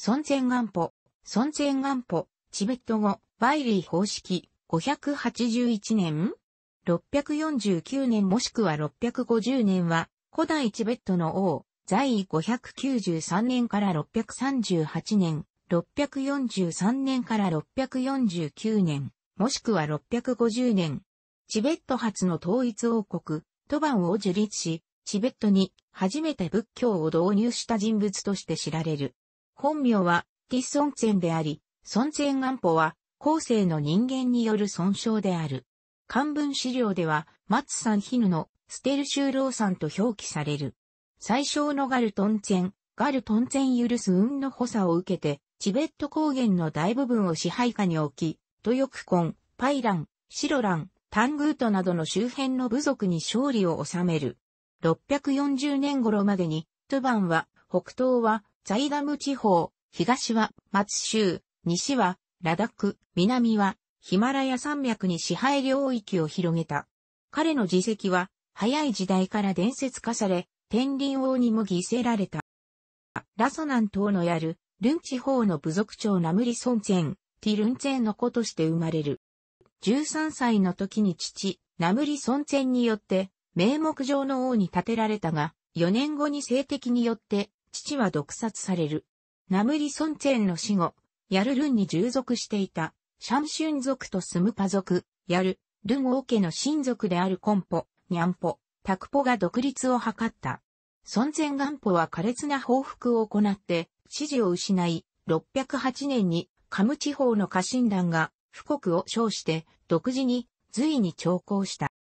孫前元歩、孫前元歩、チベット語、バイリー方式、581年 ?649 年もしくは650年は、古代チベットの王、在位593年から638年、643年から649年、もしくは650年、チベット初の統一王国、トバンを樹立し、チベットに初めて仏教を導入した人物として知られる。本名は、ティ・ソンツェンであり、ソンツェン安保は、後世の人間による損傷である。漢文資料では、松さんヒヌの、ステルシューローさんと表記される。最小のガルトンツェン、ガルトンツェン許す運の補佐を受けて、チベット高原の大部分を支配下に置き、トヨクコン、パイラン、シロラン、タングートなどの周辺の部族に勝利を収める。640年頃までに、トゥバンは、北東はイダム地方、東は松州、西はラダック、南はヒマラヤ山脈に支配領域を広げた。彼の自責は早い時代から伝説化され、天輪王にも犠牲られた。ラソナン島のやる、ルン地方の部族長ナムリソンチェン、ティルンチェンの子として生まれる。13歳の時に父、ナムリソンチェンによって、名目上の王に立てられたが、4年後に性的によって父は毒殺される。ナムリ・ソンチェンの死後、ヤルルンに従属していた、シャンシュン族とスムパ族、ヤル、ルン王家の親族であるコンポ、ニャンポ、タクポが独立を図った。孫前元歩は苛烈な報復を行って支持を失い、608年にカム地方の家臣団が富国を称して独自に隋に徴抗した。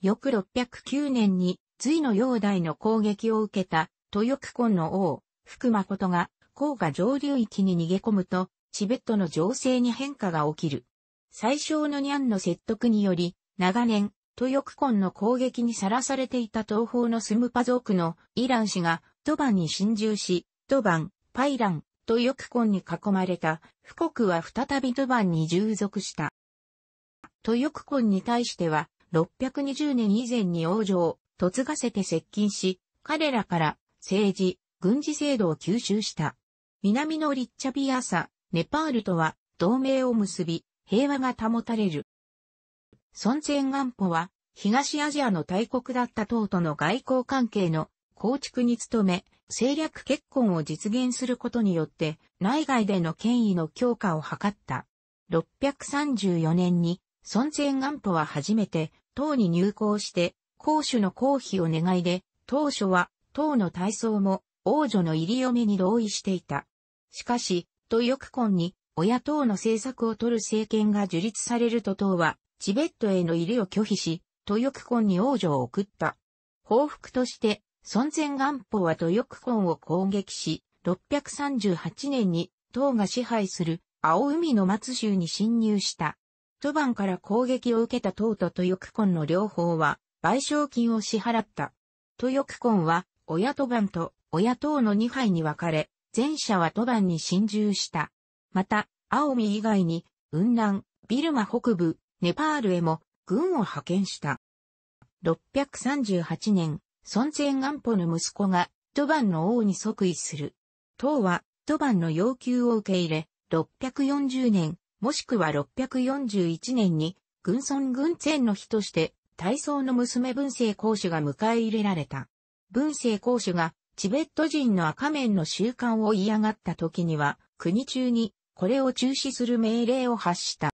翌609年に隋の煬体の攻撃を受けた豊久根の王、福誠が、黄河上流域に逃げ込むと、チベットの情勢に変化が起きる。最小のニャンの説得により、長年、豊久根の攻撃にさらされていた東方のスムパ族のイラン氏が、ドバンに侵入し、ドバン、パイラン、豊久根に囲まれた、富国は再びドバンに従属した。豊久根に対しては、620年以前に王女を嫁がせて接近し、彼らから政治、軍事制度を吸収した。南のリッチャビアサ、ネパールとは同盟を結び、平和が保たれる。孫前安保は、東アジアの大国だった党との外交関係の構築に努め、政略結婚を実現することによって、内外での権威の強化を図った。634年に、孫前安保は初めて、党に入港して、公主の公費を願いで、当初は唐の体操も王女の入り嫁に同意していた。しかし、と翼婚に、親党の政策を取る政権が樹立されると党は、チベットへの入りを拒否し、ト翼婚に王女を送った。報復として、孫前元保は都翼婚を攻撃し、638年に唐が支配する青海の松州に侵入した。トバンから攻撃を受けた唐と都翼婚の両方は賠償金を支払った。都翼婚は親都番と親党の2杯に分かれ、前者は都番に侵入した。また、青海以外に、雲南、ビルマ北部、ネパールへも軍を派遣した。638年、孫前安保の息子が、都番の王に即位する。党は、都番の要求を受け入れ、640年、もしくは641年に、軍村軍前の日として、大層の娘文政公主が迎え入れられた。文政公主がチベット人の赤面の習慣を嫌がった時には、国中にこれを中止する命令を発した。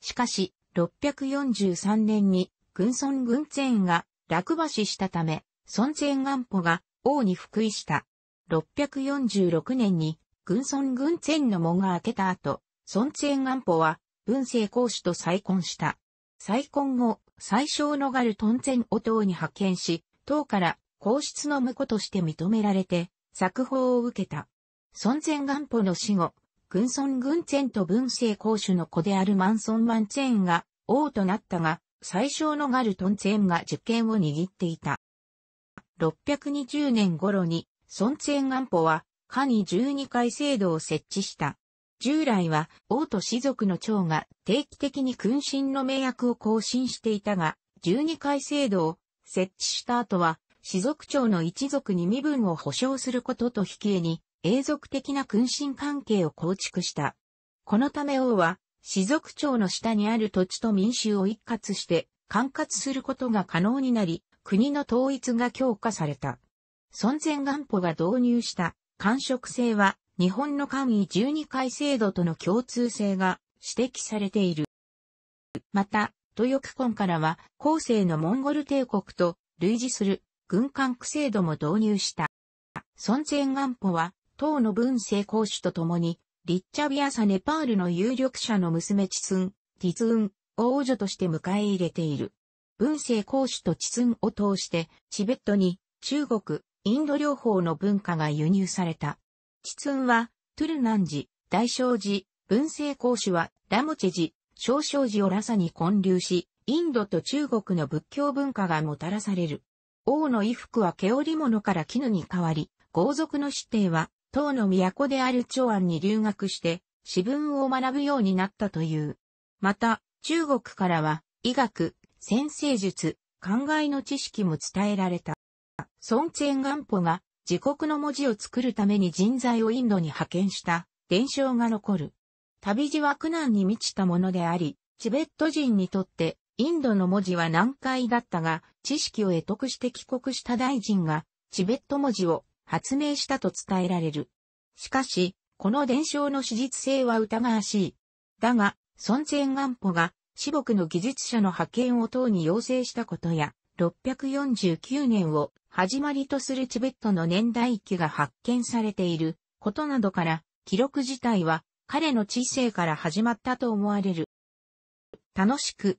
しかし、643年に、軍村軍前が落馬死したため、孫前元保が王に復位した。646年に、軍村軍前の門が開けた後、孫前元保は、文政公主と再婚した。再婚後、最小のガルトン前を党に派遣し、党から皇室の婿として認められて、作法を受けた。孫前元保の死後、軍孫軍前と文政公主の子である万孫万前が王となったが、最小のガルトン前が受験を握っていた。620年頃に、孫前元保は、下に12回制度を設置した。従来は、王と士族の長が定期的に君臣の名役を更新していたが、12回制度を設置した後は、氏族長の一族に身分を保障することと引き絵に、永続的な君臣関係を構築した。このため王は、氏族長の下にある土地と民衆を一括して、管轄することが可能になり、国の統一が強化された。孫前元保が導入した官職制は、日本の官位12回制度との共通性が指摘されている。また、豊久根からは、後世のモンゴル帝国と類似する軍艦区制度も導入した。孫前安保は、党の文政公主と共に、リッチャビアサネパールの有力者の娘チツン、ティツン、王女として迎え入れている。文政公主とチツンを通して、チベットに、中国、インド両方の文化が輸入された。チツンは、トゥルナン寺、大正寺、文政公主は、ラムチェ寺、小正寺をラサに建立し、インドと中国の仏教文化がもたらされる。王の衣服は毛織物から絹に変わり、豪族の子弟は、唐の都である長安に留学して、私文を学ぶようになったという。また、中国からは、医学、先生術、考えの知識も伝えられた。孫千元歩が、自国の文字を作るために人材をインドに派遣した、伝承が残る。旅路は苦難に満ちたものであり、チベット人にとってインドの文字は難解だったが、知識を得得して帰国した大臣が、チベット文字を発明したと伝えられる。しかし、この伝承の史実性は疑わしい。だが、孫前元保が、四国の技術者の派遣を等に要請したことや、649年を始まりとするチベットの年代記が発見されていることなどから、記録自体は彼の知性から始まったと思われる。楽しく、